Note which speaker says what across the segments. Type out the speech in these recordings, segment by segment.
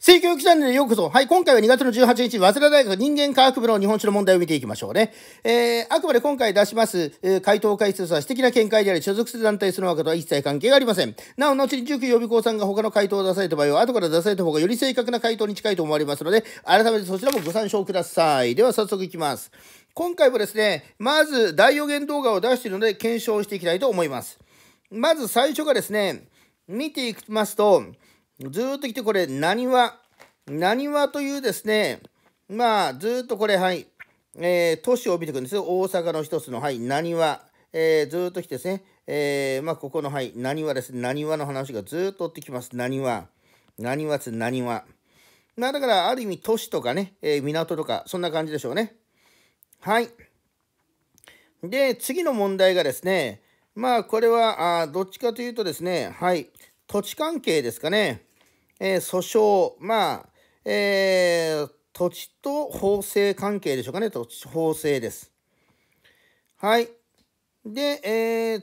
Speaker 1: 請教育チャンネルへようこそ。はい、今回は2月の18日、早稲田大学人間科学部の日本史の問題を見ていきましょうね。えー、あくまで今回出します、えー、回答解説は私的な見解であり、所属する団体その中とは一切関係がありません。なお、後に中級予備校さんが他の回答を出された場合は、後から出された方がより正確な回答に近いと思われますので、改めてそちらもご参照ください。では、早速いきます。今回もですね、まず、大予言動画を出しているので、検証していきたいと思います。まず最初がですね、見ていきますと、ずっと来てこれ、なにわ、なにわというですね、まあ、ずっとこれ、はい、えー、都市を帯びてくるんですよ。大阪の一つの、はい、なにわ、えー、ずっと来てですね、えー、まあ、ここの、はい、なにわですね、なにわの話がずっと追ってきます。なにわ、なにわつなにわ。まあ、だから、ある意味、都市とかね、えー、港とか、そんな感じでしょうね。はい。で、次の問題がですね、まあ、これは、あどっちかというとですね、はい、土地関係ですかね。えー、訴訟、まあ、えー、土地と法制関係でしょうかね、土地法制です。はい。で、え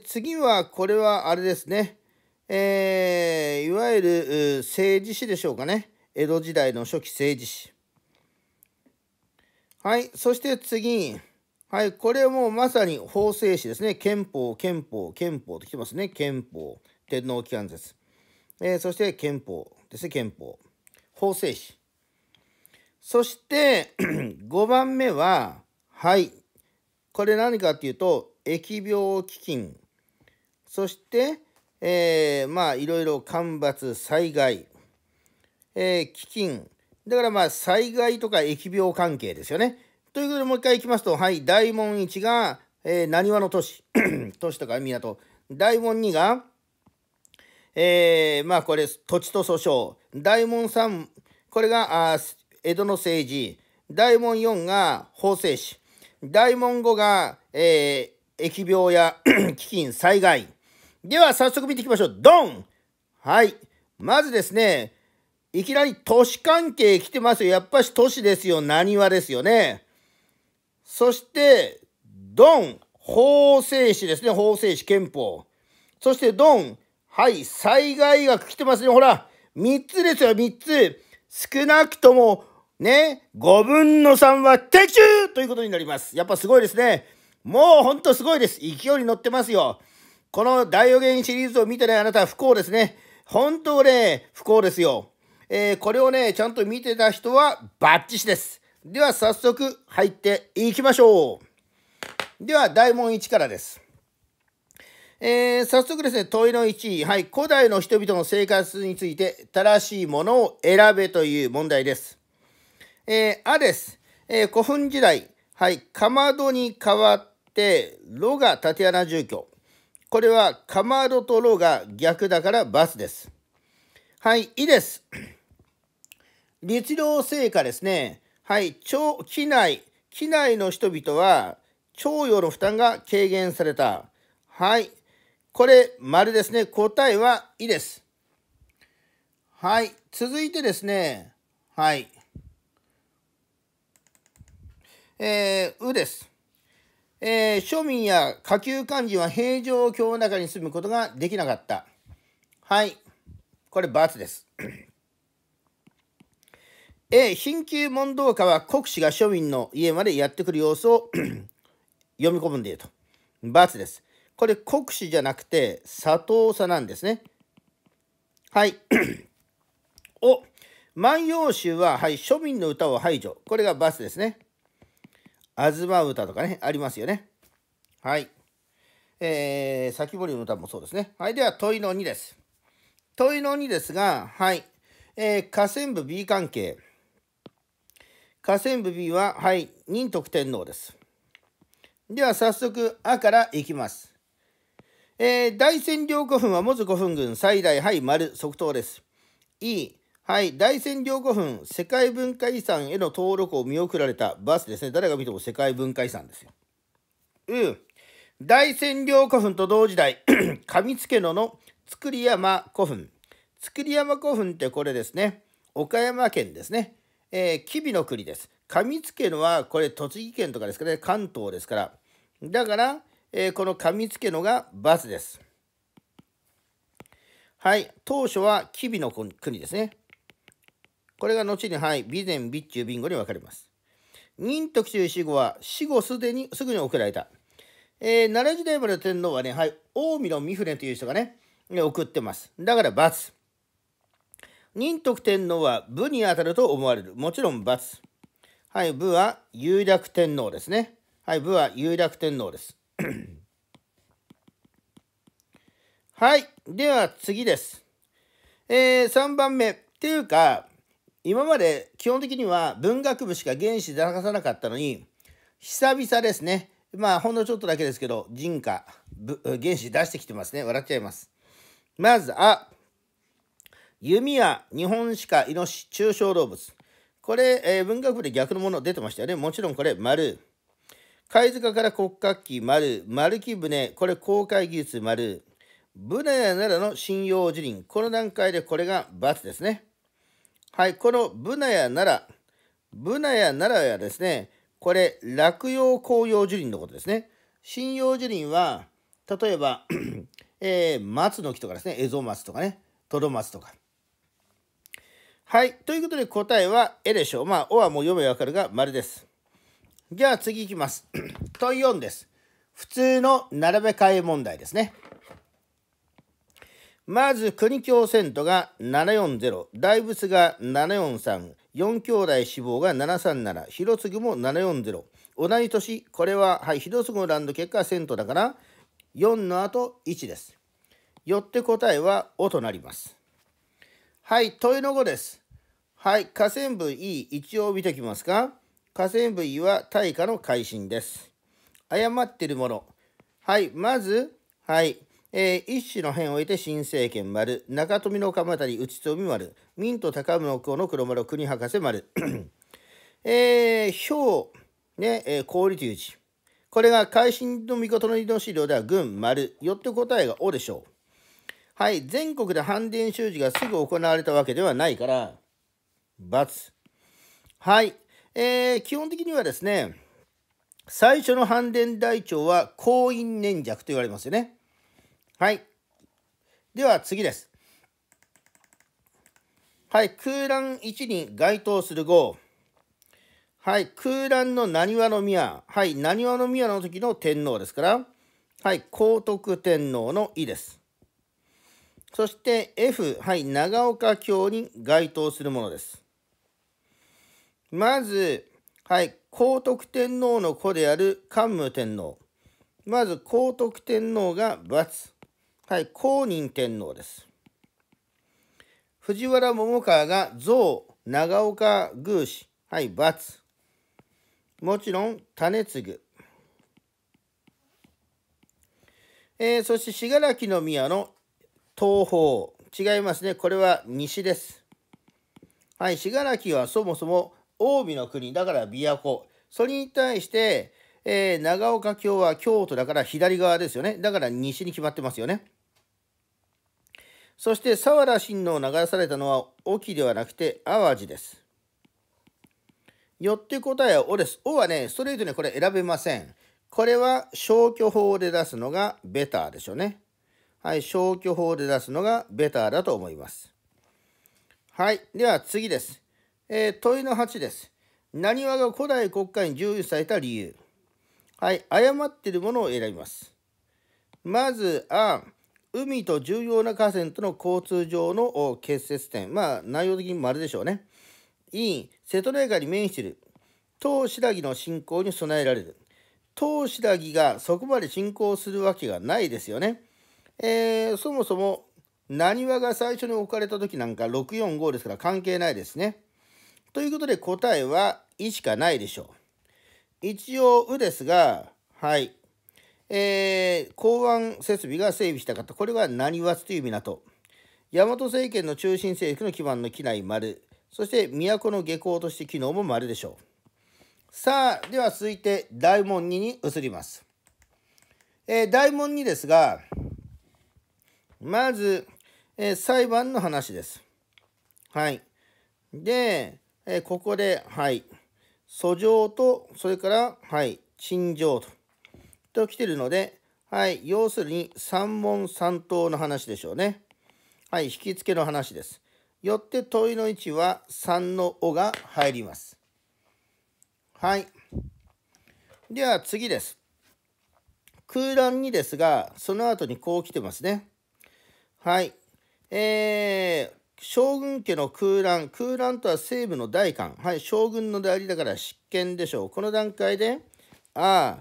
Speaker 1: ー、次は、これはあれですね、えー、いわゆる政治史でしょうかね、江戸時代の初期政治史。はい、そして次。はい、これもまさに法制史ですね。憲法、憲法、憲法ときてますね。憲法、天皇機関説。えー、そして憲法ですね、憲法。法制史。そして、5 番目は、はい。これ何かっていうと、疫病基金。そして、えー、まあ、いろいろ干ばつ、災害、えー、基金。だからまあ、災害とか疫病関係ですよね。ということで、もう一回いきますと、はい、大門1が、えー、何の都市。都市とか港。大門2が、えー、まあこれ土地と訴訟大門3これがあ江戸の政治大門4が法制史大門5が、えー、疫病や 飢饉災害では早速見ていきましょうドンはいまずですねいきなり都市関係来てますよやっぱし都市ですよ何はですよねそしてドン法制史ですね法制史憲法そしてドンはい、災害学来てますね。ほら、3つですよ、3つ。少なくとも、ね、5分の3は的中ということになります。やっぱすごいですね。もうほんとすごいです。勢いに乗ってますよ。この大予言シリーズを見てね、あなた不幸ですね。本当ね、不幸ですよ。えー、これをね、ちゃんと見てた人はバッチシです。では早速入っていきましょう。では、大問1からです。えー、早速ですね、問いの1位。はい。古代の人々の生活について正しいものを選べという問題です。えー、あです。えー、古墳時代。はい。かまどに代わって、炉が竪穴住居。これはかまどと炉が逆だからバスです。はい。いです。律令成果ですね。はい。町、機内、機内の人々は、徴用の負担が軽減された。はい。これ、丸ですね。答えは、いです。はい。続いてですね。はい。えー、うです。えー、庶民や下級官人は平城京の中に住むことができなかった。はい。これ、×です。A、緊急問答家は国士が庶民の家までやってくる様子を 読み込むんでいると。×です。これ国士じゃなくて佐藤さなんですね。はい。お万葉集は、はい、庶民の歌を排除。これがバスですね。吾妻歌とかね、ありますよね。はい。えー、先堀の歌もそうですね。はい。では、問いの2です。問いの2ですが、はい。えー、河川部 B 関係。河川部 B は、はい、仁徳天皇です。では、早速、あからいきます。えー、大占領古墳はもず古墳群最大、はい、丸、即答です。E、はい、大占領古墳、世界文化遺産への登録を見送られたバスですね。誰が見ても世界文化遺産ですよ。大占領古墳と同時代 上付野の造山古墳造山古墳ってこれですね岡山県ですね、えー、吉備の国です上付野はこれ栃木県とかですかね関東ですからだから、えー、この噛みつけのがバ×です。はい、当初は吉備の国ですね。これが後に、はい、備前、備中、備後に分かれます。仁徳中死後は死後すでにすぐに送られた。えー、奈良時代まで天皇はね、はい、近江の三船という人がね、送ってます。だから×。仁徳天皇は武に当たると思われる。もちろん×。はい、武は有楽天皇ですね。はい、武は有楽天皇です。はい。では次です。えー、3番目。っていうか、今まで基本的には文学部しか原子で流さなかったのに、久々ですね。まあ、ほんのちょっとだけですけど、人家、原子出してきてますね。笑っちゃいます。まず、あ、弓矢、日本かイノシシ、中小動物。これ、えー、文学部で逆のもの出てましたよね。もちろんこれ、丸。貝塚から骨格器丸、丸木舟、これ公開技術丸、ブやならの信用辞林。この段階でこれが×ですね。はい、このブナやなら、ブナやならやですね、これ、落葉紅葉樹林のことですね。針葉樹林は、例えば、えー、松の木とかですね、エゾ松とかね、トドマツとか。はい、ということで答えは絵でしょう。まあ、おはもう読めわかるが、丸です。じゃあ次いきます。問4です。普通の並べ替え問題ですね。まず国境セントが740、大仏が743、四兄弟死亡が737、広次も740。同じ年、これは、はい、広次のランド結果はセントだから、4の後1です。よって答えは「お」となります。はい、問いの5です。はい、下線部 E、一応見てきますか。下線部位は大化の改新です。誤ってるもの。はい、まず、はい、えー、一種の辺を得て新政権丸、中富の鎌足内富丸、明と高村公の黒丸国博士丸。えー、表、ね、えー、氷という字。これが改心の御事の移動資料では軍丸、よって答えがおでしょう。はい、全国で反伝習字がすぐ行われたわけではないから、×。はい、えー、基本的にはですね、最初の反伝台帳は後陰粘着と言われますよね。はい。では次です。はい、空欄1に該当する5。はい、空欄の何話の宮。はい、何話の宮の時の天皇ですから。はい、高徳天皇の意です。そして F、はい、長岡京に該当するものです。まず、はい、高徳天皇の子である桓武天皇。まず、高徳天皇が×。はい、公認天皇です。藤原桃川が象、長岡宮司。はい、×。もちろん、種継えー、そして、信楽の宮の東方。違いますね。これは西です。はい、信楽はそもそも近江の国、だから琵琶湖。それに対して、えー、長岡京は京都だから左側ですよね。だから西に決まってますよね。そして佐原親王を流されたのは沖ではなくて淡路です。よって答えはおです。おはね、ストレートにこれ選べません。これは消去法で出すのがベターでしょうね。はい、消去法で出すのがベターだと思います。はい、では次です。えー、問いの8です。にわが古代国家に重視された理由。はい、誤っているものを選びます。まず、あ海と重要な河川との交通上の結節点。まあ、内容的に丸でしょうね。い瀬戸内海に面している。当白木の信仰に備えられる。当白木がそこまで信仰するわけがないですよね。えー、そもそも、にわが最初に置かれた時なんか645ですから関係ないですね。ということで答えは1しかないでしょう。一応「う」ですが、はい。えー、港湾設備が整備したかった。これは何つという港。大和政権の中心政府の基盤の機内丸。そして都の下校として機能も丸でしょう。さあ、では続いて大門2に移ります。えー、大門2ですが、まず、えー、裁判の話です。はい。で、えー、ここで、はい、訴状と、それから、はい、陳情と、と来てるので、はい、要するに三問三答の話でしょうね。はい、引き付けの話です。よって問いの位置は3の尾が入ります。はい。では次です。空欄にですが、その後にこう来てますね。はい。え将軍家の空欄、空欄とは西部の大官、はい、将軍の代理だから執権でしょう。この段階で、あ、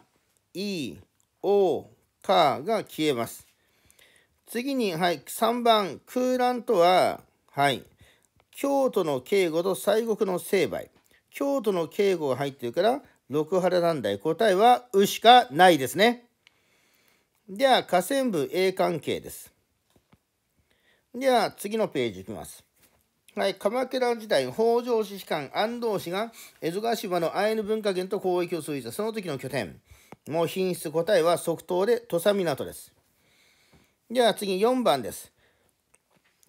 Speaker 1: い、お、かが消えます。次に、はい、3番、空欄とは、はい、京都の敬語と西国の成敗。京都の敬語が入ってるから、六原団体。答えは、うしかないですね。では、河川部 A 関係です。では、次のページいきます。はい、鎌倉時代、北条氏士官安藤氏が江戸ヶ島のアイヌ文化圏と交易を通じたその時の拠点。もう品質答えは即答で土佐港です。では次4番です。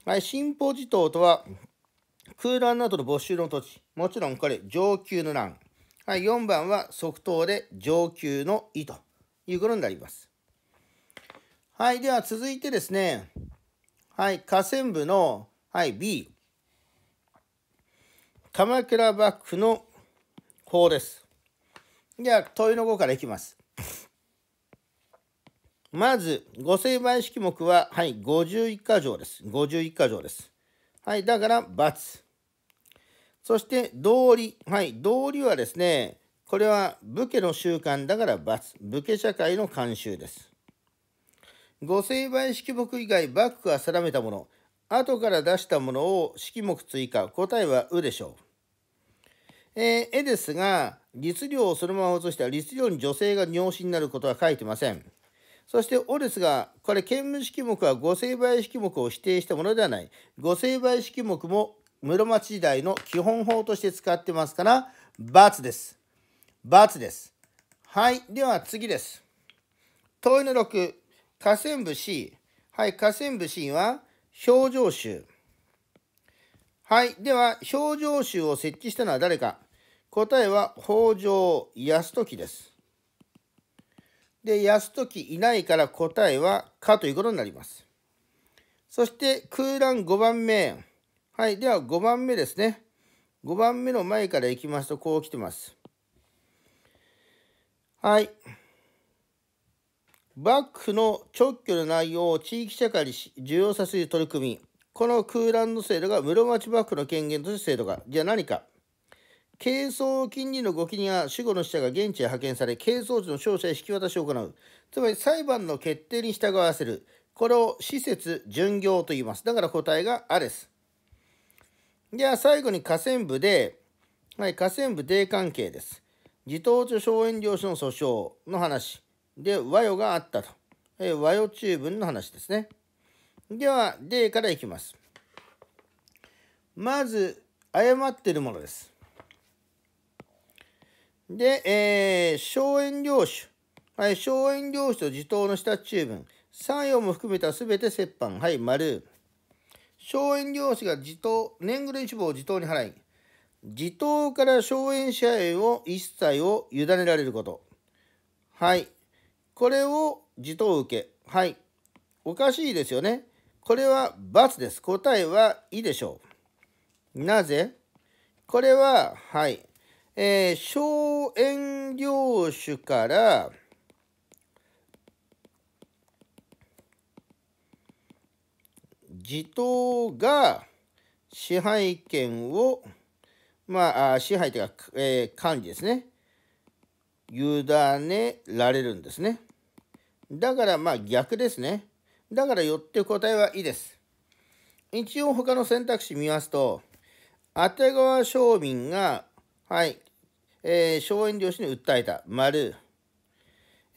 Speaker 1: はい、新保寺島とは空欄などの没収の土地。もちろんこれ上級の欄。はい、4番は即答で上級の意ということになります。はい、では続いてですね。はい、河川部の、はい、B。鎌倉幕府の法です。では、問いの5からいきます。まず、御成敗式目は、はい、51箇条です。51箇条です。はい、だから、×。そして、道理。はい、道理はですね、これは武家の習慣だから×。武家社会の慣習です。御成敗式目以外幕府が定めたもの後から出したものを式目追加答えは「う」でしょう、えー、絵ですが律令をそのままとした律令に女性が尿死になることは書いてませんそして「お」ですがこれ兼務式目は御成敗式目を否定したものではない御成敗式目も室町時代の基本法として使ってますから×です×ですはいでは次です問いの6下線部 C。はい、下線部 C は表情集。はい、では表情集を設置したのは誰か。答えは北条泰時です。で、泰時いないから答えはかということになります。そして空欄5番目。はい、では5番目ですね。5番目の前からいきますと、こう来てます。はい。幕府の直挙の内容を地域社会にし、重要させる取り組み。この空欄の制度が室町幕府の権限として制度が。じゃあ何か。軽装金利の御記には守護の使者が現地へ派遣され、軽装時の勝者へ引き渡しを行う。つまり裁判の決定に従わせる。これを施設巡業と言います。だから答えがあです。じゃあ最後に河川部で、はい、河川部で関係です。自頭著荘園領主の訴訟の話。で、和洋があったと。え和洋中文の話ですね。では、例からいきます。まず、誤っているものです。で、えー、荘園領主。はい、荘園領主と地頭の下中文。三葉も含めたすべて折半。はい、丸。荘園領主が地頭、年貢の一部を地頭に払い、地頭から荘園支配を一切を委ねられること。はい。これを自答受け。はい。おかしいですよね。これは×です。答えはいいでしょう。なぜこれは、はい。えー、小園業種から、自党が支配権を、まあ、支配というか、えー、管理ですね。委ねられるんですね。だからまあ逆ですね。だからよって答えはいいです。一応他の選択肢見ますと、あて川庄民が、はい、えー、荘園領主に訴えた、丸。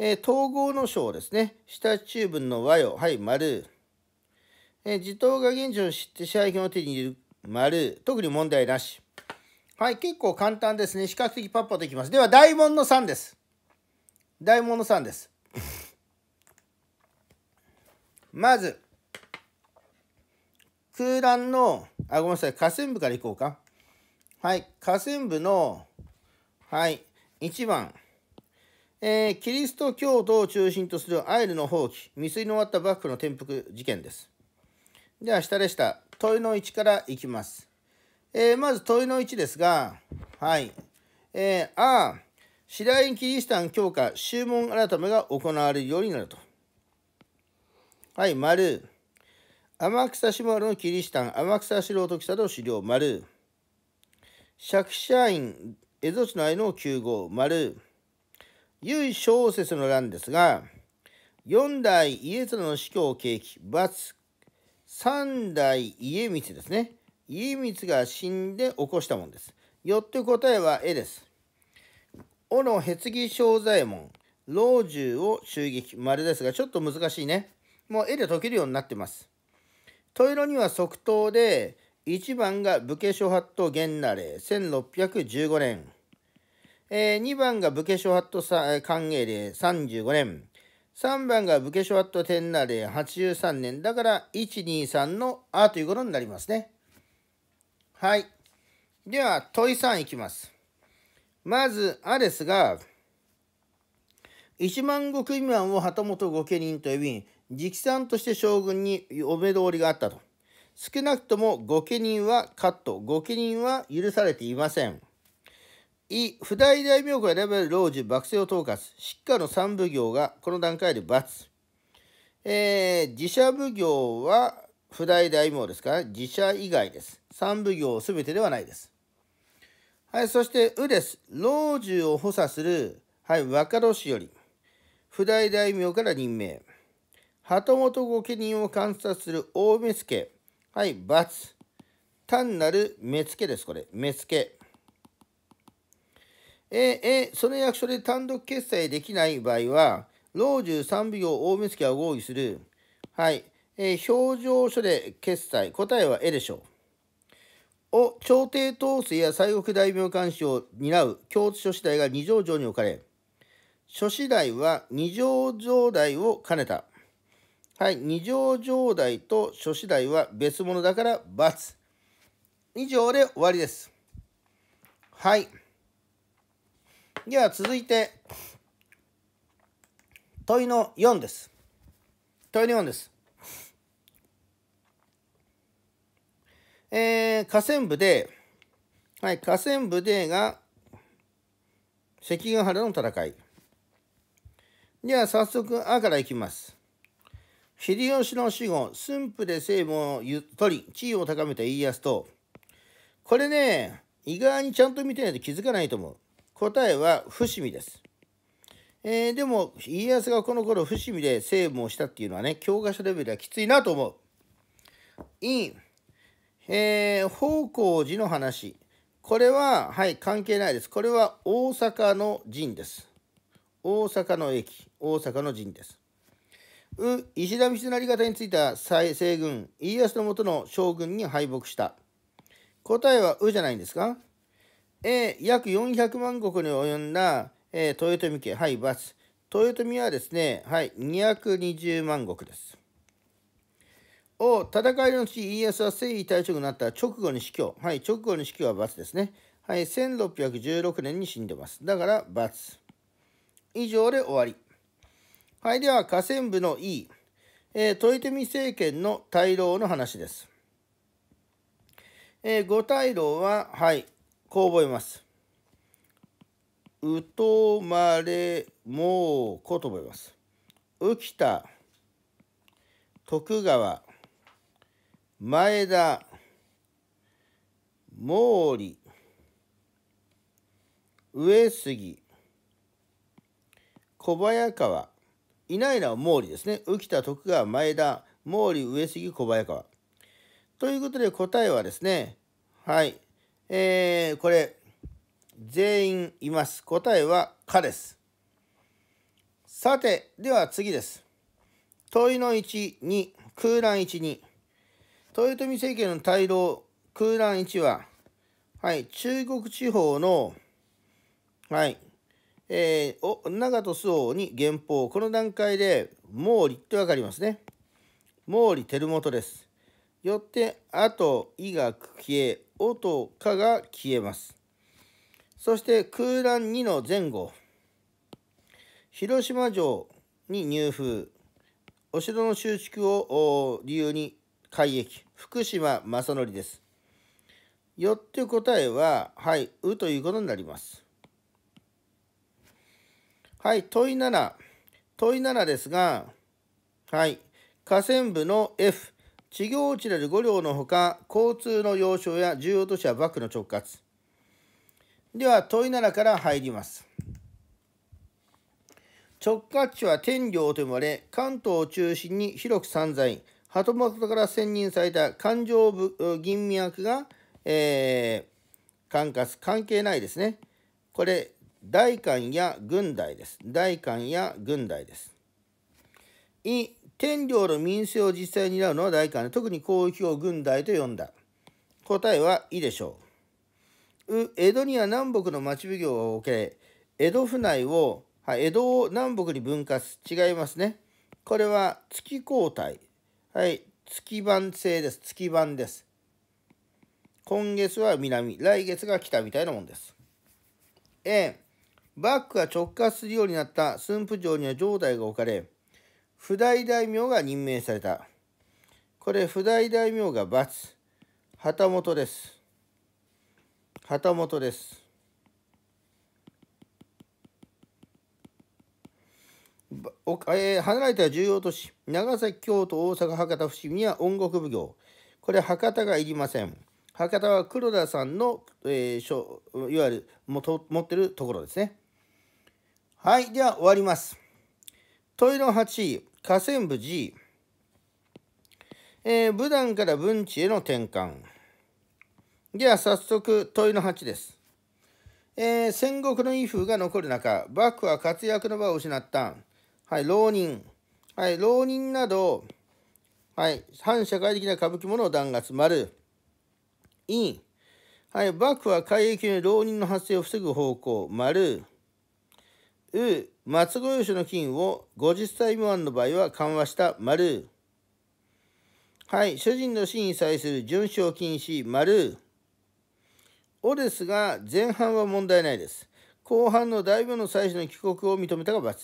Speaker 1: えー、統合の章ですね。下中文の和よ、はい、丸。えー、自党が現状を知って支配権を手に入れる、丸。特に問題なし。はい、結構簡単ですね。比較的パッパといきます。では、大問の3です。大問の3です。まず、空欄の、あ、ごめんなさい、下線部からいこうか。はい、下線部の、はい、1番。えー、キリスト教徒を中心とするアイルの放棄、未遂の終わった幕府の転覆事件です。では、下でした。問いの1からいきます。えー、まず問いの1ですが、はい。えー、ああ、次第にキリシタン教科、宗門改めが行われるようになると。はい、丸。天草下原のキリシタン、天草四郎時の資料、丸。釈迦院、蝦夷地の愛の9号、丸。衣小説の欄ですが、4代家綱の死去を契機、罰、3代家光ですね。家光が死んで起こしたものです。よって答えは絵です。尾野へつぎ正左衛門、老中を襲撃、丸ですが、ちょっと難しいね。もう絵で解けるようになってます。トイロには即答で、1番が武家諸法度源成令1615年、えー、2番が武家諸法度歓迎令35年、3番が武家諸法度天成令83年、だから123のあということになりますね。はい。では、問い3いきます。まず、あですが、一万石未満を旗本御家人と呼び、直参として将軍にお目通りがあったと。少なくとも御家人はカット、御家人は許されていません。い、不代大名から選ばれる老中、幕政を統括、執家の三奉行がこの段階で罰。えー、自社奉行は不代大名ですから、自社以外です。三奉行すべてではないです。はい、そして、うです。老中を補佐する、はい、若年寄り。不代大名から任命。旗本御家人を観察する大目付。はい、×。単なる目付です、これ。目付。え、え、その役所で単独決済できない場合は、老中三奉行大目付は合意する。はい。え表情書で決済。答えは A でしょう。を、朝廷統制や西国大名監視を担う共通書次第が二条城に置かれ、諸次第は二条城代を兼ねた。はい、二条上代と諸子代は別物だから×。以上で終わりです。はい。では続いて、問いの4です。問いの4です。えー、河川部で、はい、河川部でが関ヶ原の戦い。では早速、あからいきます。秀吉の死後、駿府で西務を取り、地位を高めた家康と、これね、意外にちゃんと見てないと気づかないと思う。答えは伏見です。えー、でも、家康がこの頃伏見で西務をしたっていうのはね、教科書レベルではきついなと思う。いい。えー、方向寺の話。これは、はい、関係ないです。これは大阪の陣です。大阪の駅、大阪の陣です。石田三成方についた西軍家康のもとの将軍に敗北した答えは「う」じゃないんですか A 約400万石に及んだ、えー、豊臣家はい×豊臣はですねはい220万石ですを戦いのち家康は征夷大将になった直後に死去はい直後に死去は×ですねはい1616年に死んでますだから×以上で終わりはい、では河川部の E、えー、豊臣政権の大老の話です。えー、ご大老は、はい、こう覚えます。うとまれもうこと覚えます。浮田、徳川、前田、毛利、上杉、小早川、いないのは毛利ですね。浮田、徳川、前田、毛利、上杉、小早川。ということで答えはですね、はい。えー、これ、全員います。答えは、かです。さて、では次です。問いの1、2、空欄1、2。豊臣政権の大老、空欄1は、はい、中国地方の、はい、えー、お長門周防に原宝この段階で毛利って分かりますね毛利輝元ですよってあと「い」が消え「お」と「か」が消えますそして空欄2の前後広島城に入封お城の収縮を理由に改易福島正則ですよって答えははい「う」ということになりますはい、問い7。問い7ですが、はい、河川部の F、地行地でる5両のほか、交通の要衝や重要都市は幕府の直轄。では、問い7から入ります。直轄地は天領と呼ばれ、関東を中心に広く散在、鳩本から選任された勘定部吟味役が、えー、管轄、関係ないですね。これ、大官や軍隊です。大官や軍隊です。い、天領の民政を実際に担うのは大官で、特に広域を軍隊と呼んだ。答えは、いでしょう。う、江戸には南北の町奉行を置け、江戸府内を、はい、江戸を南北に分割。違いますね。これは、月交代。はい、月番制です。月番です。今月は南、来月が北みたいなもんです。A 幕府が直轄するようになった駿府城には城代が置かれ、不代大名が任命された。これ、不代大名が罰。旗本です。旗本です。え離れた重要都市、長崎、京都、大阪、博多、伏見は音楽奉行。これ、博多がいりません。博多は黒田さんの、えー、いわゆるもと持ってるところですね。はい、では終わります。問いの8、下線部 G。えー、武断から文治への転換。では早速問いの8です。えー、戦国の威風が残る中、幕府は活躍の場を失った。はい、浪人。はい、浪人など、はい、反社会的な歌舞伎物を弾圧、丸。委員。はい、幕府は海域の浪人の発生を防ぐ方向、丸。う、松五吉の金を50歳未満の場合は緩和した丸。はい、主人の死に際する準賞禁止丸。おですが、前半は問題ないです。後半の大名の妻子の帰国を認めたが×。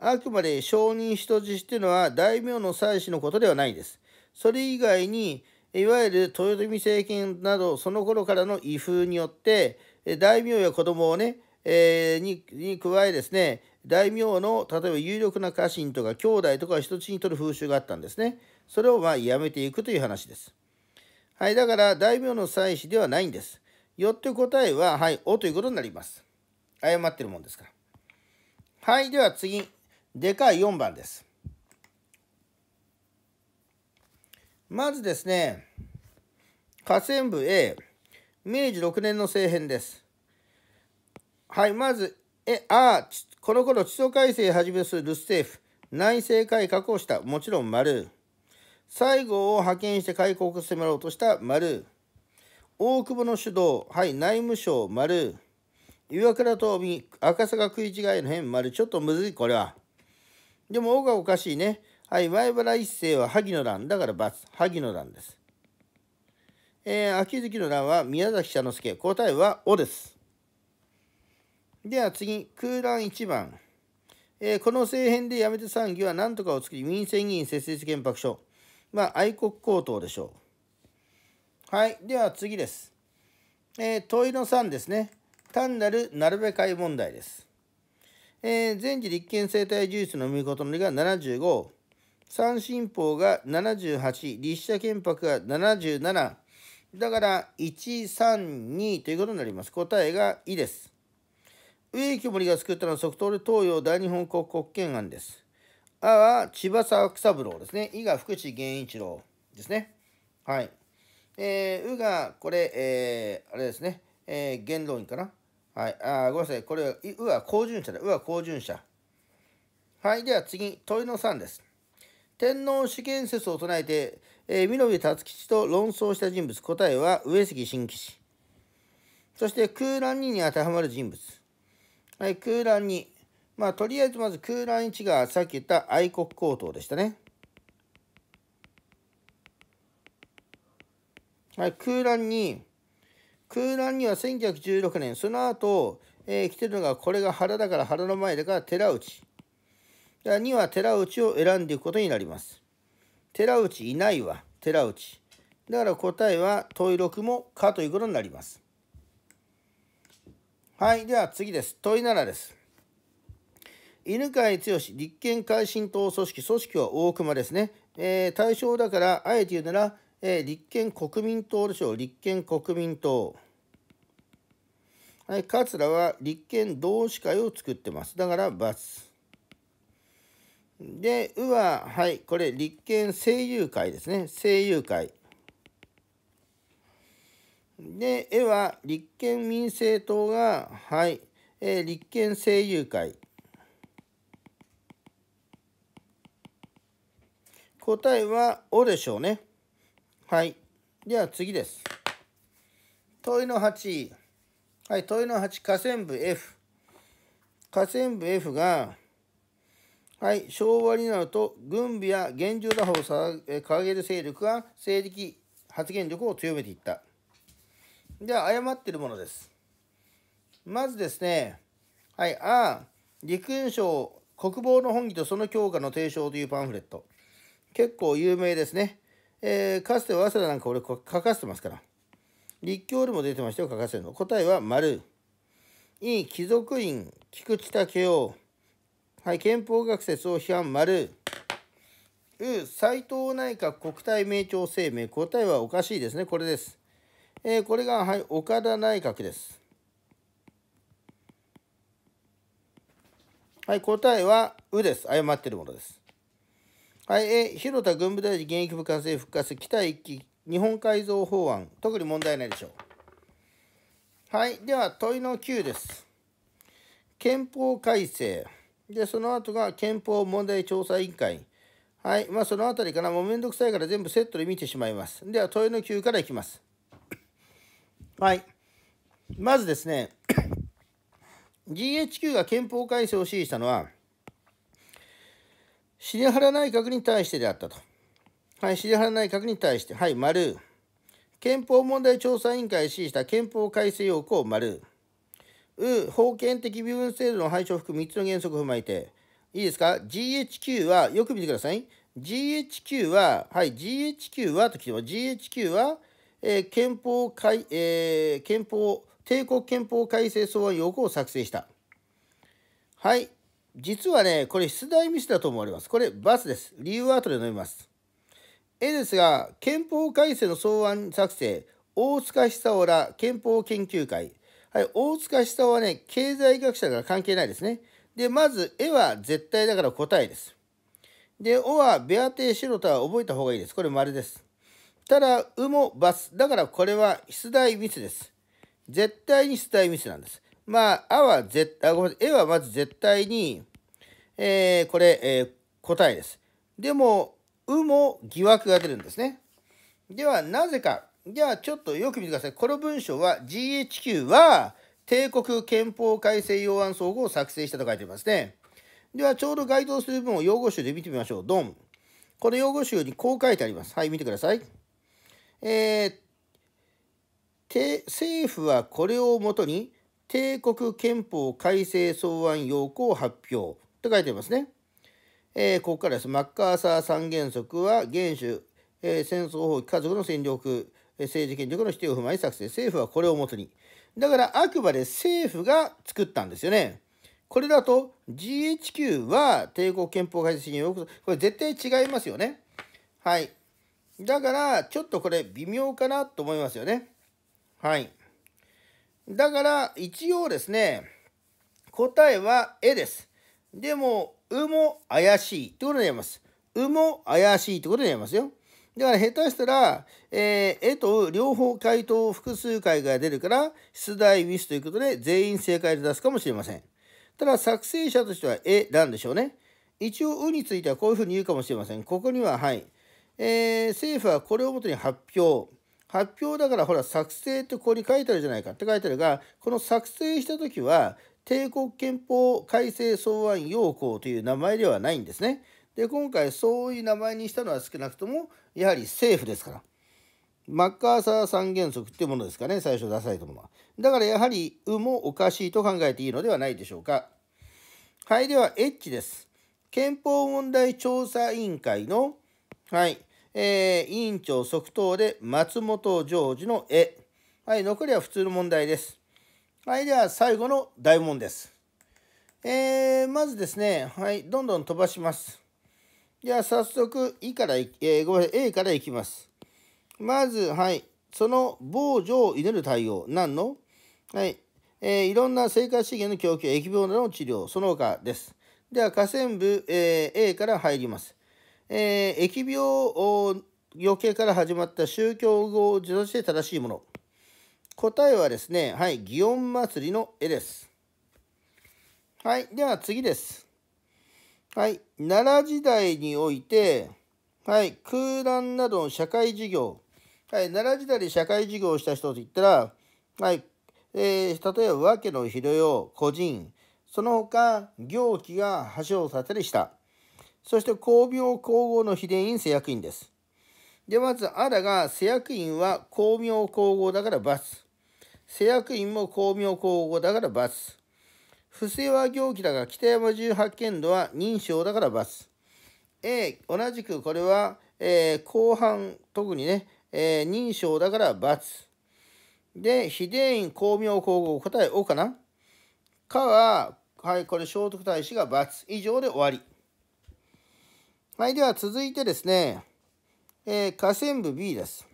Speaker 1: あくまで承認人質というのは大名の妻子のことではないです。それ以外に、いわゆる豊臣政権などその頃からの威風によって、大名や子供をね、えー、にに加えですね大名の例えば有力な家臣とか兄弟とかを人質に取る風習があったんですねそれをまあやめていくという話ですはいだから大名の祭祀ではないんですよって答えははい「お」ということになります誤ってるもんですからはいでは次でかい4番ですまずですね河川部 A 明治6年の政変ですはい、まず、え、あこの頃、地層改正をはじめするルス政府、内政改革をした、もちろん丸。西郷を派遣して開国を迫ろうとした丸。大久保の主導、はい、内務省丸。岩倉と美、赤坂食い違いの変丸。ちょっとむずい、これは。でも、王がおかしいね。はい、前原一世は萩の乱。だから×。萩の乱です。えー、秋月の乱は宮崎社之助。答えは、おです。では次、空欄1番。えー、この政変でやめて参議は何とかを作り、民選議員設立原爆書。まあ、愛国高等でしょう。はい。では次です。えー、問いの3ですね。単なる並べ替え問題です。えー、前次立憲政体重視の見事のりが75、三進法が78、立社憲白が77、だから132ということになります。答えが「い」です。植木森が作ったのは即答で東洋大日本国国権案です。あは千葉沢草三郎ですね。いが福地源一郎ですね。はい。えー、うが、これ、えー、あれですね。えー、元老院かな。はい。あごめんなさい。これ、うは高順者だ。うは高順者。はい。では次、問いの3です。天皇主権説を唱えて、えー、美濃辰吉と論争した人物。答えは上杉新吉。そして空欄2に当てはまる人物。はい、空欄2。まあ、とりあえずまず空欄1がさっき言った愛国高等でしたね。はい、空欄2。空欄には1916年、その後、えー、来てるのが、これが原だから原の前だから寺内。だ2は寺内を選んでいくことになります。寺内いないわ、寺内。だから答えは問い6もかということになります。はい、では次です。問いならです。犬飼剛、立憲改進党組織、組織は大熊ですね。えー、対象だから、あえて言うなら、えー、立憲国民党でしょう。立憲国民党。はい、桂は立憲同志会を作ってます。だから、×。で、うは、はい、これ、立憲声優会ですね。声優会。で、絵は立憲民政党が、はい、えー、立憲政友会。答えは、おでしょうね。はい。では次です。問いの8。はい、問いの8、河川部 F。河川部 F が、はい、昭和になると軍備や現状打破を掲げる勢力が政力発言力を強めていった。では誤ってるものです。まずですね、はい、ああ、陸軍省国防の本義とその強化の提唱というパンフレット。結構有名ですね。えー、かつて早稲田なんか俺書かせてますから。立教でも出てましたよ、書かせるの。答えは丸。いい貴族院、菊池武雄。はい、憲法学説を批判丸。う、斎藤内閣国体名調声明。答えはおかしいですね。これです。えー、これが、はい、岡田内閣です。はい、答えは、うです。誤っているものです。はい、えー、広田軍部大臣現役部活性復活、北一期、日本改造法案、特に問題ないでしょう。はい、では、問いの9です。憲法改正。で、その後が憲法問題調査委員会。はい、まあ、その辺りかな、もうめんどくさいから全部セットで見てしまいます。では、問いの9からいきます。はい。まずですね、GHQ が憲法改正を指示したのは、シリハラ内閣に対してであったと。はい、シリハラ内閣に対して、はい、丸。憲法問題調査委員会指示した憲法改正要項、丸。う、法権的身分制度の廃止を含む3つの原則を踏まえて、いいですか ?GHQ は、よく見てください。GHQ は、はい、GHQ はと聞いても、GHQ は、えー、憲法改、えー、憲法、帝国憲法改正草案要項を作成した。はい。実はね、これ出題ミスだと思われます。これ、バスです。理由は後で述べます。絵ですが、憲法改正の草案作成、大塚久夫ら憲法研究会。はい、大塚久夫はね、経済学者から関係ないですね。で、まず、絵は絶対だから答えです。で、おは、ベアテー・シロタは覚えた方がいいです。これ、丸です。ただ、うもバス。だからこれは出題ミスです。絶対に出題ミスなんです。まあ、あは絶あごめんなさい、えはまず絶対に、えー、これ、えー、答えです。でも、うも疑惑が出るんですね。では、なぜか。じゃあ、ちょっとよく見てください。この文章は GHQ は帝国憲法改正要案総合を作成したと書いてますね。では、ちょうど該当する文を用語集で見てみましょう。ドン。この用語集にこう書いてあります。はい、見てください。えー、政府はこれをもとに帝国憲法改正草案要項を発表と書いてますね。えー、ここからです。マッカーサー三原則は原種、えー、戦争法、棄、家族の戦力、政治権力の否定を踏まえ作成。政府はこれをもとに。だからあくまで政府が作ったんですよね。これだと GHQ は帝国憲法改正要項、これ絶対違いますよね。はい。だから、ちょっとこれ微妙かなと思いますよね。はい。だから、一応ですね、答えは絵です。でも、うも怪しいってことになります。うも怪しいってことになりますよ。だから下手したら、えー、絵とう両方回答複数回が出るから、出題ミスということで全員正解で出すかもしれません。ただ作成者としてはえなんでしょうね。一応、うについてはこういうふうに言うかもしれません。ここには、はい。えー、政府はこれをもとに発表。発表だからほら作成ってここに書いてあるじゃないかって書いてあるがこの作成した時は帝国憲法改正草案要項という名前ではないんですね。で今回そういう名前にしたのは少なくともやはり政府ですから。マッカーサー三原則っていうものですかね最初出されたものは。だからやはり「う」もおかしいと考えていいのではないでしょうか。はいでは「H」です。憲法問題調査委員会の、はい、えー、委員長即答で松本丈司の絵。はい、残りは普通の問題です。はい、では最後の大問です。えー、まずですね、はい、どんどん飛ばします。では早速、E から、えー、ごめん、A からいきます。まず、はい、その防除を祈る対応。何のはい、えー、いろんな生活資源の供給、疫病などの治療、その他です。では、河川部、えー、A から入ります。えー、疫病余計から始まった宗教語として正しいもの。答えはですね、はい、祇園祭りの絵です。はい、では次です。はい、奈良時代において、はい、空欄などの社会事業、はい、奈良時代で社会事業をした人といったら、はい、えー、例えば、和家の広用、個人、その他、行基が橋を立てでした。そして光明皇后の秘伝院施薬院です。で、まず、あらが、施薬院は公明皇后だから罰。施薬院も公明皇后だから罰。不正は行基だが、北山十八剣度は認証だから罰。A、同じくこれは、えー、後半、特にね、えー、認証だから罰。で、秘伝院公明皇后答えおかなかは、はい、これ聖徳太子が罰。以上で終わり。はい、では続いてですね、えー、下線部 B です。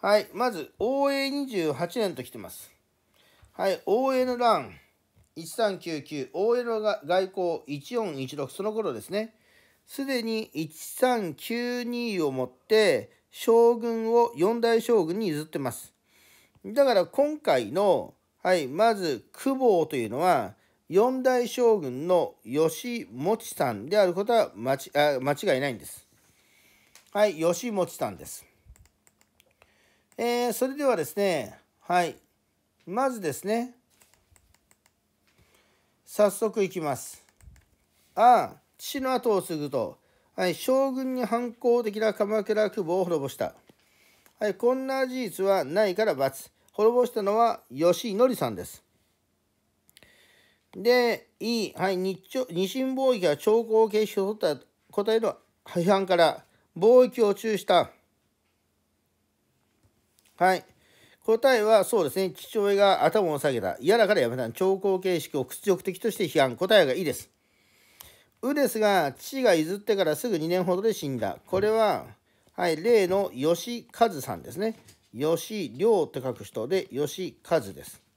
Speaker 1: はい、まず OA28 年と来てます。はい、OA の欄1399、OA の外交1416、その頃ですね、すでに1392をもって将軍を四大将軍に譲ってます。だから今回の、はい、まず久保というのは、四大将軍の吉持さんであることは間ちあ間違いないんです。はい、吉持さんです。えー、それではですね、はい、まずですね、早速いきます。ああ、父の後を継ぐと、はい、将軍に反抗的な鎌倉久保を滅ぼした。はい、こんな事実はないから罰。滅ぼしたのは吉則さんです。で、E、はい、日日清貿易が兆候形式を取った答えの批判から貿易を注意した。はい。答えはそうですね。父親が頭を下げた。嫌だからやめた。兆候形式を屈辱的として批判。答えがいいです。うですが、父が譲ってからすぐ2年ほどで死んだ。これは、はい、例の吉和さんですね。吉良って書く人で、吉和です。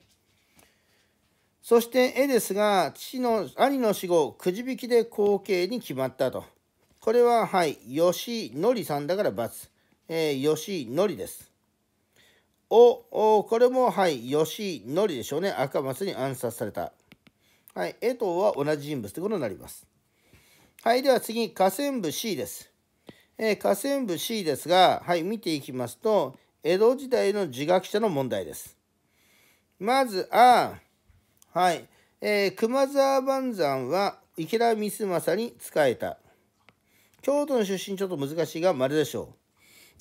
Speaker 1: そして絵ですが、父の、兄の死後、くじ引きで後継に決まったと。これは、はい、吉典さんだから×。えー、吉典です。お、おこれも、はい、吉典でしょうね。赤松に暗殺された。はい、江藤は同じ人物ということになります。はい、では次、河川部 C です。え河川部 C ですが、はい、見ていきますと、江戸時代の自学者の問題です。まず、あ、はい。えー、熊沢万山は池田光政に仕えた。京都の出身ちょっと難しいがるでしょ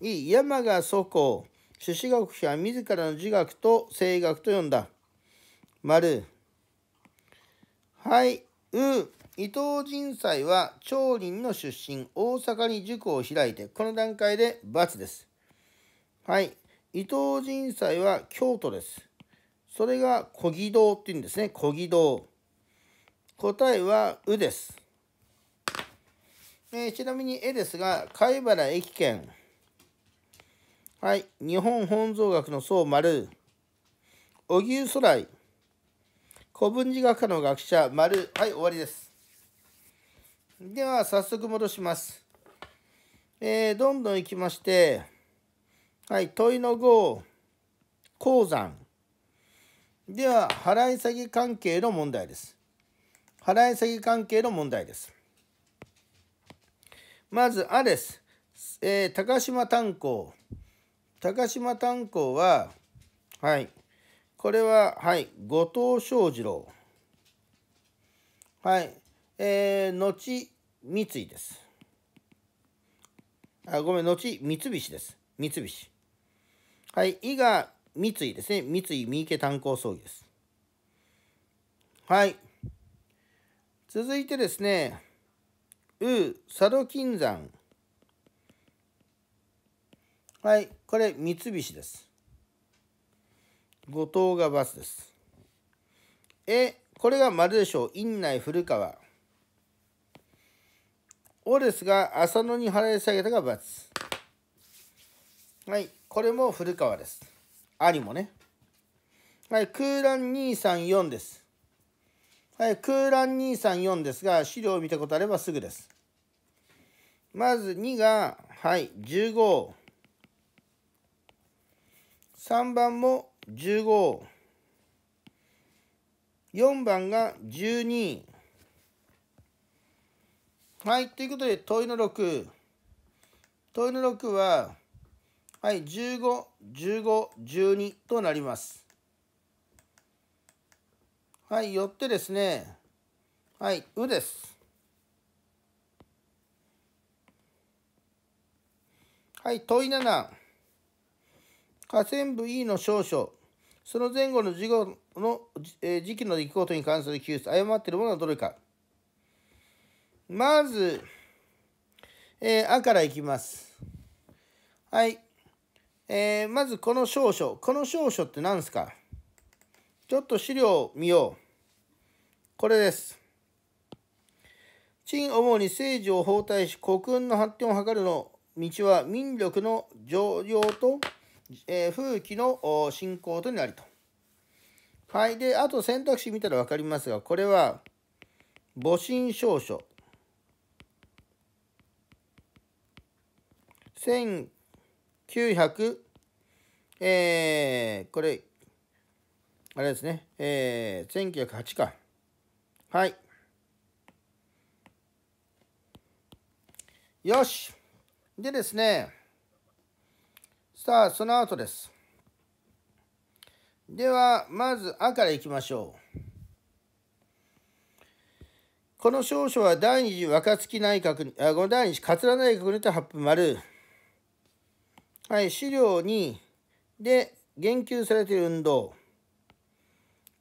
Speaker 1: う。いい山が祖公。朱子学費は自らの儒学と声学と呼んだ。る。はい。う。伊藤仁斎は町林の出身、大阪に塾を開いて、この段階で×です。はい。伊藤仁斎は京都です。それが小木堂っていうんですね小木堂答えは「う」です、えー、ちなみに「え」ですが貝原駅県はい日本本草学の宗丸荻生徂来古文字学科の学者丸はい終わりですでは早速戻しますえー、どんどんいきましてはい問いの5鉱山では、払い下げ関係の問題です。払い下げ関係の問題です。まず、あです。えー、高島炭鉱。高島炭鉱は、はい。これは、はい。後藤翔二郎。はい。えー、後、三井です。あ、ごめん、後、三菱です。三菱。はい。伊賀三井ですね。三井三池炭鉱葬儀です。はい。続いてですね、う佐渡金山。はい、これ三菱です。五島がバスです。え、これが丸でしょう。院内古川。おですが、浅野に払い下げたが×。はい、これも古川です。ありもね。はい、空欄234です。はい、空欄234ですが、資料を見たことあればすぐです。まず2が、はい、15。3番も15。4番が12。はい、ということで、問いの6。問いの6は、はい、15、15、12となります。はい、よってですね、はい、うです。はい、問い7。下線部 E の少々。その前後の事後の、えー、時期の出来事に関する記述、誤っているものはどれか。まず、えー、あからいきます。はい。えー、まずこの証書。この証書って何ですかちょっと資料を見よう。これです。陳主に政治を包帯し、国運の発展を図るの道は民力の常用と、えー、風紀の信仰となりと。はい。で、あと選択肢見たら分かりますが、これは、戊辰証書。900、えー、これ、あれですね、えー、1908か。はい。よし。でですね、さあ、その後です。では、まず、あからいきましょう。この証書は第二次若槻内閣に、あ、第二次桂内閣にて発布丸。はい、資料2で言及されている運動。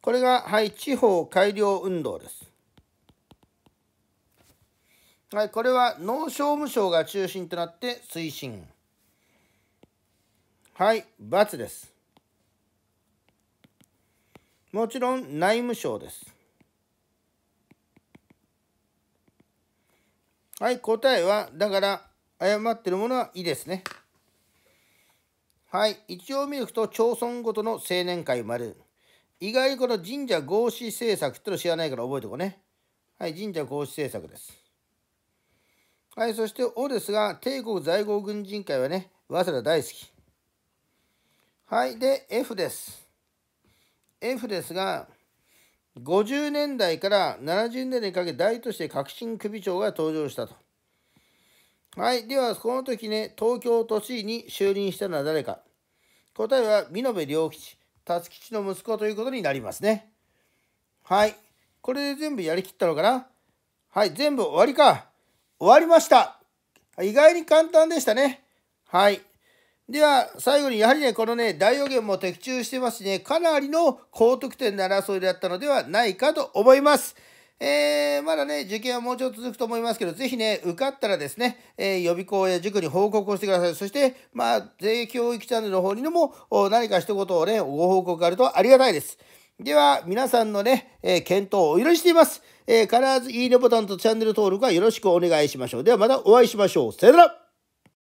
Speaker 1: これが、はい、地方改良運動です。はい、これは農商務省が中心となって推進。はい、×です。もちろん内務省です。はい、答えは、だから、誤ってるものはいいですね。はい、一応見ると町村ごとの青年会丸。意外にこの神社合祀政策っての知らないから覚えておこうね。はい、神社合祀政策です。はい、そして「お」ですが、帝国在郷軍人会はね、早稲田大好き。はい、で、F です。F ですが、50年代から70年代にかけ大都市で革新首長が登場したと。はい。では、この時ね、東京都知事に就任したのは誰か。答えは、美濃部良吉、辰吉の息子ということになりますね。はい。これで全部やりきったのかなはい。全部終わりか。終わりました。意外に簡単でしたね。はい。では、最後にやはりね、このね、大予言も的中してますしね、かなりの高得点な争いだったのではないかと思います。えー、まだね、受験はもうちょっと続くと思いますけど、ぜひね、受かったらですね、えー、予備校や塾に報告をしてください。そして、まあ、税教育チャンネルの方にも、何か一言をね、ご報告があるとありがたいです。では、皆さんのね、えー、検討をお許ししています。え必ずいいねボタンとチャンネル登録はよろしくお願いしましょう。ではまたお会いしましょう。さよなら